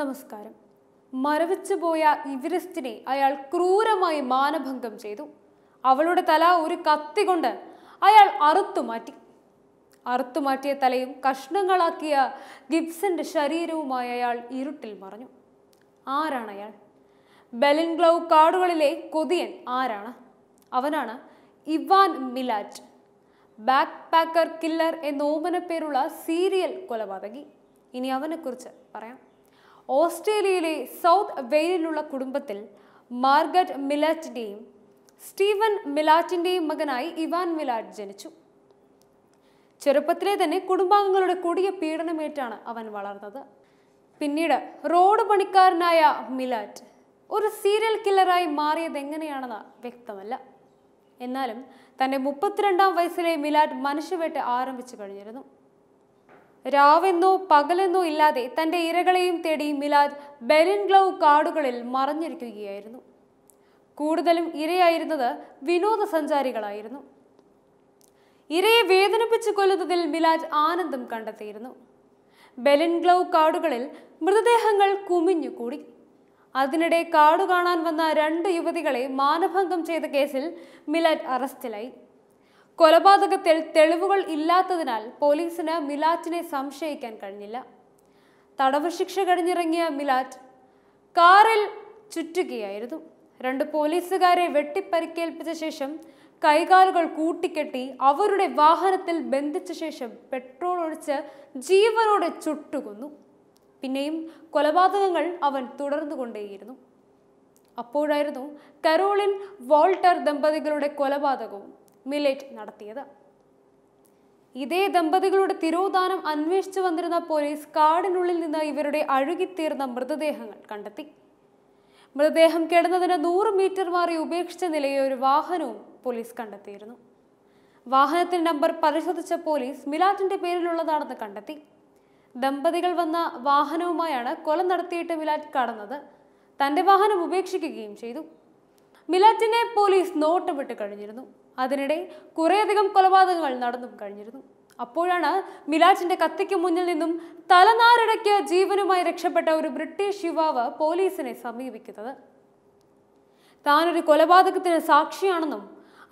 നമസ്കാരം മരവിച്ചുപോയ ഇവരിസ്റ്റിനെ അയാൾ ക്രൂരമായി മാനഭംഗം ചെയ്തു അവളുടെ തല ഒരു കത്തി കൊണ്ട് അയാൾ അറുത്തുമാറ്റി അറുത്തുമാറ്റിയ തലയും കഷ്ണങ്ങളാക്കിയ ഗിബ്സന്റെ ശരീരവുമായി അയാൾ ഇരുട്ടിൽ മറഞ്ഞു ആരാണ് അയാൾ ബെലിൻഗ്ലൗ കാടുകളിലെ കൊതിയൻ ആരാണ് അവനാണ് Ivan Milat backpacker killer എന്ന ഓമന പേരുള്ള സീരിയൽ കൊലപാതകി ഇനി അവനെക്കുറിച്ച് പറയാം ഓസ്ട്രേലിയയിലെ സൗത്ത് വെയിലിലുള്ള കുടുംബത്തിൽ മാർഗറ്റ് മിലാറ്റിൻ്റെയും സ്റ്റീവൻ മിലാറ്റിൻ്റെയും മകനായി ഇവാൻ മിലാറ്റ് ജനിച്ചു ചെറുപ്പത്തിലെ തന്നെ കുടുംബാംഗങ്ങളുടെ കൊടിയ പീഡനമേറ്റാണ് അവൻ വളർന്നത് പിന്നീട് റോഡ് പണിക്കാരനായ മിലാറ്റ് ഒരു സീരിയൽ കില്ലറായി മാറിയത് എങ്ങനെയാണെന്ന് വ്യക്തമല്ല എന്നാലും തൻ്റെ മുപ്പത്തിരണ്ടാം വയസ്സിലെ മിലാറ്റ് മനുഷ്യവേട്ട ആരംഭിച്ചു കഴിഞ്ഞിരുന്നു രാവെന്നോ പകലെന്നോ ഇല്ലാതെ തൻ്റെ ഇരകളെയും തേടി മിലാദ് ബെലിൻ ഗ്ലൗ കാടുകളിൽ മറഞ്ഞിരിക്കുകയായിരുന്നു കൂടുതലും ഇരയായിരുന്നത് വിനോദസഞ്ചാരികളായിരുന്നു ഇരയെ വേദനിപ്പിച്ച് കൊല്ലുന്നതിൽ മിലാദ് ആനന്ദം കണ്ടെത്തിയിരുന്നു ബെലിൻ ഗ്ലൗ കാടുകളിൽ മൃതദേഹങ്ങൾ കുമിഞ്ഞുകൂടി അതിനിടെ കാടു കാണാൻ വന്ന രണ്ട് യുവതികളെ മാനഭംഗം ചെയ്ത കേസിൽ മിലാജ് അറസ്റ്റിലായി കൊലപാതകത്തിൽ തെളിവുകൾ ഇല്ലാത്തതിനാൽ പോലീസിന് മിലാറ്റിനെ സംശയിക്കാൻ കഴിഞ്ഞില്ല തടവ് ശിക്ഷ കഴിഞ്ഞിറങ്ങിയ മിലാറ്റ് കാറിൽ ചുറ്റുകയായിരുന്നു രണ്ട് പോലീസുകാരെ വെട്ടിപ്പരിക്കേൽപ്പിച്ച ശേഷം കൈകാലുകൾ കൂട്ടിക്കെട്ടി അവരുടെ വാഹനത്തിൽ ബന്ധിച്ച ശേഷം പെട്രോൾ ഒഴിച്ച് ജീവനോടെ ചുട്ടുകൊന്നു പിന്നെയും കൊലപാതകങ്ങൾ അവൻ തുടർന്നുകൊണ്ടേയിരുന്നു അപ്പോഴായിരുന്നു കരോളിൻ വോൾട്ടർ ദമ്പതികളുടെ കൊലപാതകവും മിലേറ്റ് നടത്തിയത് ഇതേ ദമ്പതികളുടെ തിരോധാനം അന്വേഷിച്ചു വന്നിരുന്ന പോലീസ് കാടിനുള്ളിൽ നിന്ന് ഇവരുടെ അഴുകിത്തീർന്ന മൃതദേഹങ്ങൾ കണ്ടെത്തി മൃതദേഹം കിടന്നതിന് നൂറ് മീറ്റർ മാറി ഉപേക്ഷിച്ച നിലയിൽ ഒരു വാഹനവും പോലീസ് കണ്ടെത്തിയിരുന്നു വാഹനത്തിന്റെ നമ്പർ പരിശോധിച്ച പോലീസ് മിലാറ്റിന്റെ പേരിലുള്ളതാണെന്ന് കണ്ടെത്തി ദമ്പതികൾ വന്ന വാഹനവുമായാണ് കൊല നടത്തിയിട്ട് മിലാറ്റ് കടന്നത് തന്റെ വാഹനം ഉപേക്ഷിക്കുകയും ചെയ്തു മിലാറ്റിനെ പോലീസ് നോട്ടം വിട്ട് കഴിഞ്ഞിരുന്നു അതിനിടെ കുറേയധികം കൊലപാതകങ്ങൾ നടന്നും കഴിഞ്ഞിരുന്നു അപ്പോഴാണ് മിലാജിന്റെ കത്തിക്ക് മുന്നിൽ നിന്നും തലനാരിടയ്ക്ക് ജീവനുമായി രക്ഷപ്പെട്ട ഒരു ബ്രിട്ടീഷ് യുവാവ് പോലീസിനെ സമീപിക്കുന്നത് താനൊരു കൊലപാതകത്തിന് സാക്ഷിയാണെന്നും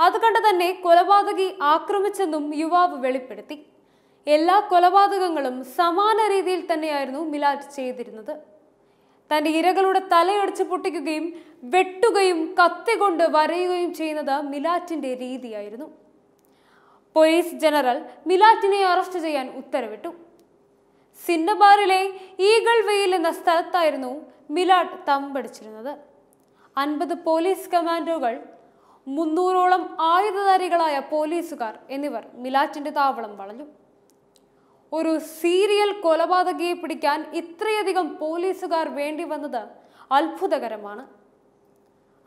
അത് കണ്ട് തന്നെ കൊലപാതകി ആക്രമിച്ചെന്നും യുവാവ് വെളിപ്പെടുത്തി എല്ലാ കൊലപാതകങ്ങളും സമാന രീതിയിൽ തന്നെയായിരുന്നു മിലാജ് ചെയ്തിരുന്നത് തൻ്റെ ഇരകളുടെ തലയടിച്ച് പൊട്ടിക്കുകയും വെട്ടുകയും കത്തികൊണ്ട് വരയുകയും ചെയ്യുന്നത് മിലാറ്റിൻ്റെ രീതിയായിരുന്നു പോലീസ് ജനറൽ മിലാറ്റിനെ അറസ്റ്റ് ചെയ്യാൻ ഉത്തരവിട്ടു സിന്നബാറിലെ ഈഗൾ വെയിൽ എന്ന സ്ഥലത്തായിരുന്നു മിലാഡ് തമ്പടിച്ചിരുന്നത് അൻപത് പോലീസ് കമാൻഡോകൾ മുന്നൂറോളം ആയുധധാരികളായ പോലീസുകാർ എന്നിവർ മിലാറ്റിന്റെ താവളം വളഞ്ഞു ഒരു സീരിയൽ കൊലപാതകയെ പിടിക്കാൻ ഇത്രയധികം പോലീസുകാർ വേണ്ടി വന്നത് അത്ഭുതകരമാണ്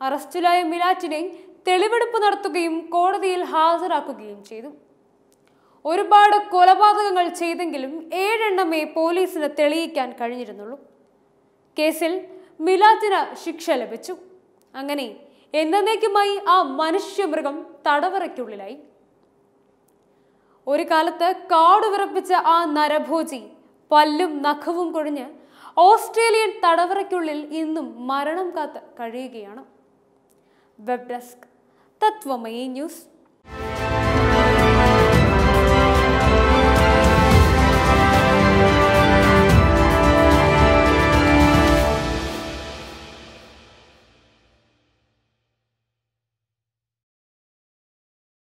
അറസ്റ്റിലായ മിലാറ്റിനെ തെളിവെടുപ്പ് നടത്തുകയും കോടതിയിൽ ഹാജരാക്കുകയും ചെയ്തു ഒരുപാട് കൊലപാതകങ്ങൾ ചെയ്തെങ്കിലും ഏഴെണ്ണമേ പോലീസിന് തെളിയിക്കാൻ കഴിഞ്ഞിരുന്നുള്ളൂ കേസിൽ മിലാത്തിന് ശിക്ഷ ലഭിച്ചു അങ്ങനെ എന്നേക്കുമായി ആ മനുഷ്യമൃഗം തടവറയ്ക്കുള്ളിലായി ഒരു കാലത്ത് വിറപ്പിച്ച ആ നരഭോജി പല്ലും നഖവും കൊഴിഞ്ഞ് ഓസ്ട്രേലിയൻ തടവറയ്ക്കുള്ളിൽ ഇന്നും മരണം കാത്ത് കഴിയുകയാണ് വെബ് ഡെസ്ക് തത്വമയി ന്യൂസ്